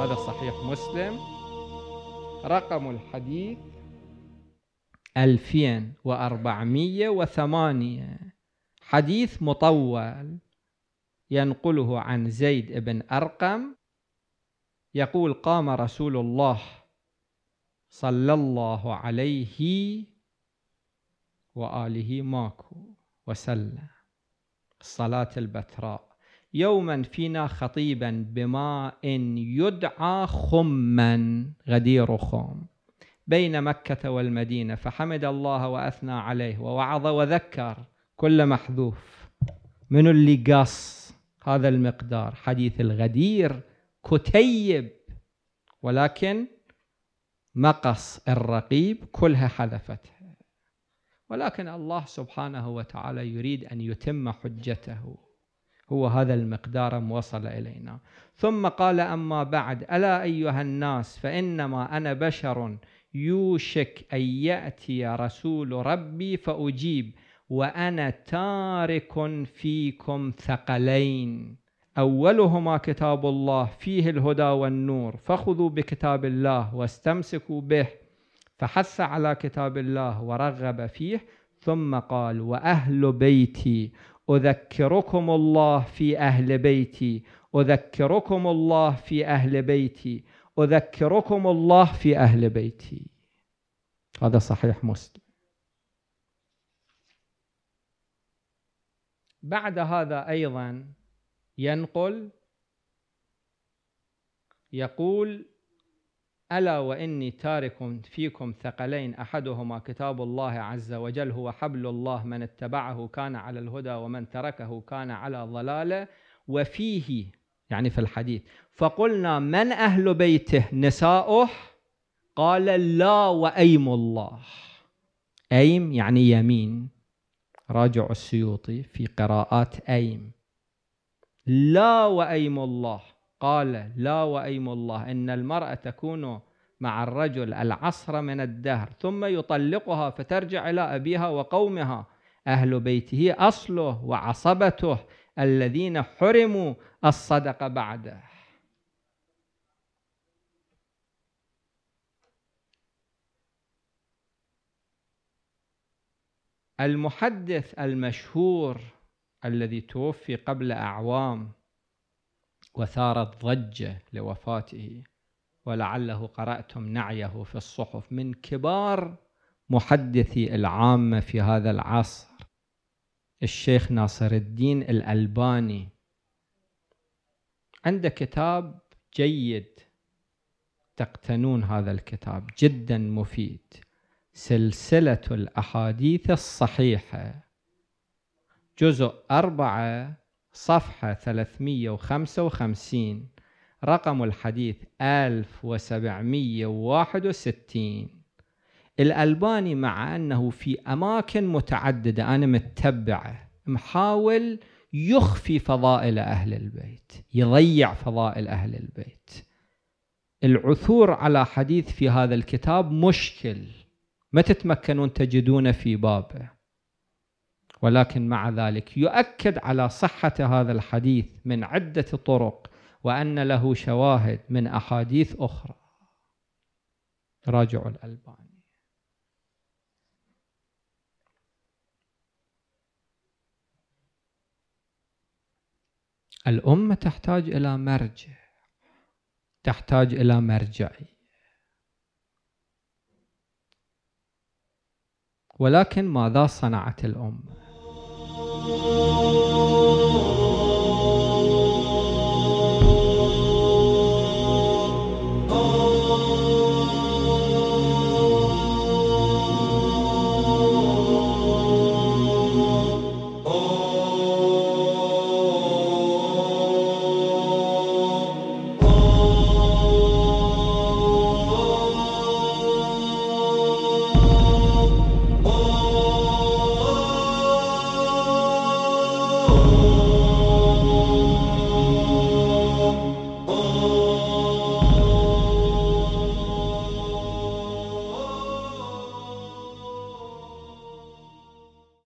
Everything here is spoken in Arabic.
هذا صحيح مسلم رقم الحديث 2408 حديث مطول ينقله عن زيد بن أرقم يقول قام رسول الله صلى الله عليه وآله ماكو وسلم الصلاة البتراء يوما فينا خطيبا بماء يدعى خما غدير خم بين مكة والمدينة فحمد الله وأثنى عليه ووعظ وذكر كل محذوف من اللي قص هذا المقدار حديث الغدير كتيب ولكن مقص الرقيب كلها حذفتها ولكن الله سبحانه وتعالى يريد أن يتم حجته هو هذا المقدار موصل إلينا ثم قال أما بعد ألا أيها الناس فإنما أنا بشر يوشك أن يأتي رسول ربي فأجيب وأنا تارك فيكم ثقلين أولهما كتاب الله فيه الهدى والنور فخذوا بكتاب الله واستمسكوا به فحث على كتاب الله ورغب فيه ثم قال واهل بيتي اذكركم الله في اهل بيتي اذكركم الله في اهل بيتي اذكركم الله في اهل بيتي هذا صحيح مسلم بعد هذا ايضا ينقل يقول ألا وإني تارك فيكم ثقلين أحدهما كتاب الله عز وجل هو حبل الله من اتبعه كان على الهدى ومن تركه كان على ضلاله وفيه يعني في الحديث فقلنا من أهل بيته نساؤه قال لا وأيم الله أيم يعني يمين راجع السيوطي في قراءات أيم لا وأيم الله قال لا وايم الله ان المراه تكون مع الرجل العصر من الدهر ثم يطلقها فترجع الى ابيها وقومها اهل بيته اصله وعصبته الذين حرموا الصدقه بعده المحدث المشهور الذي توفي قبل اعوام وثارت ضجة لوفاته ولعله قرأتم نعيه في الصحف من كبار محدثي العامة في هذا العصر الشيخ ناصر الدين الألباني عنده كتاب جيد تقتنون هذا الكتاب جدا مفيد سلسلة الأحاديث الصحيحة جزء أربعة صفحة 355 رقم الحديث 1761 الألباني مع أنه في أماكن متعددة أنا متبعه محاول يخفي فضائل أهل البيت يضيع فضائل أهل البيت العثور على حديث في هذا الكتاب مشكل ما تتمكنون تجدونه في بابه ولكن مع ذلك يؤكد على صحة هذا الحديث من عدة طرق وأن له شواهد من أحاديث أخرى راجعوا الألباني الأمة تحتاج إلى مرجع تحتاج إلى مرجعي ولكن ماذا صنعت الأمة